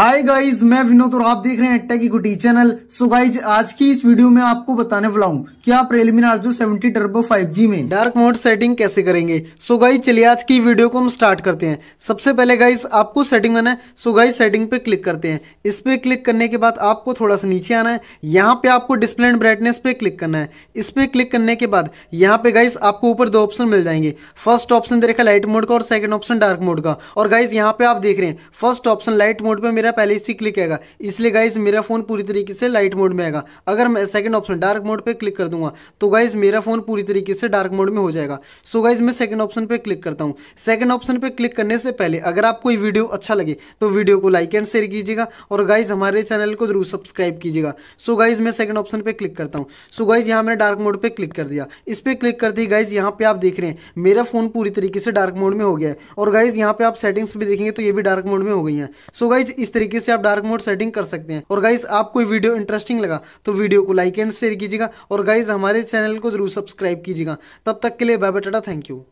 hi guys मैं विनोद और आप देख रहे हैं tech equity channel so guys आज की इस वीडियो में आपको बताने वाला हूँ कि आप प्रेलिमिनार जो 70 टर्बो 5G में डार्क मोड सेटिंग कैसे करेंगे सो गाइस चलिए आज की वीडियो को हम स्टार्ट करते हैं सबसे पहले गाइज आपको सेटिंग में है सो गाइस सेटिंग पे क्लिक करते हैं इस पे क्लिक करने के बाद आपको थोड़ा सा नीचे आना है यहाँ पे आपको डिस्प्ले एंड ब्राइटनेस पे क्लिक करना है इस पे क्लिक करने के बाद यहाँ पे गाइस आपको ऊपर दो ऑप्शन मिल जाएंगे फर्स्ट ऑप्शन देखा लाइट मोड का और सेकेंड ऑप्शन डार्क मोड का और गाइज यहाँ पे आप देख रहे हैं फर्स्ट ऑप्शन लाइट मोड पर मेरा मेरा पहले इसी क्लिक आएगा इसलिए गाइज मेरा फ़ोन पूरी तरीके से लाइट मोड में आएगा अगर मैं सेकंड ऑप्शन डार्क मोड पे क्लिक कर दूंगा तो गाइज मेरा फ़ोन पूरी तरीके से डार्क मोड में हो जाएगा सो so गाइज मैं सेकंड ऑप्शन पे क्लिक करता हूँ सेकंड ऑप्शन पे क्लिक करने से पहले अगर आपको ये वीडियो अच्छा लगे तो वीडियो को लाइक एंड शेयर कीजिएगा और गाइज हमारे चैनल को जरूर सब्सक्राइब कीजिएगा सो गाइज मैं सेकंड ऑप्शन पर क्लिक करता हूँ सो गाइज यहाँ मैंने डार्क मोड पर क्लिक कर दिया इस पर क्लिक कर दी गाइज यहाँ पे आप देख रहे हैं मेरा फ़ोन पूरी तरीके से डार्क मोड में हो गया है और गाइज यहाँ पे आप सेटिंग्स भी देखेंगे तो ये भी डार्क मोड में हो गई है सो गाइज इस तरीके से आप डार्क मोड सेटिंग कर सकते हैं और गाइज आपको वीडियो इंटरेस्टिंग लगा तो वीडियो को लाइक एंड शेयर कीजिएगा और गाइज हमारे चैनल को जरूर सब्सक्राइब कीजिएगा तब तक के लिए बाय टाटा थैंक यू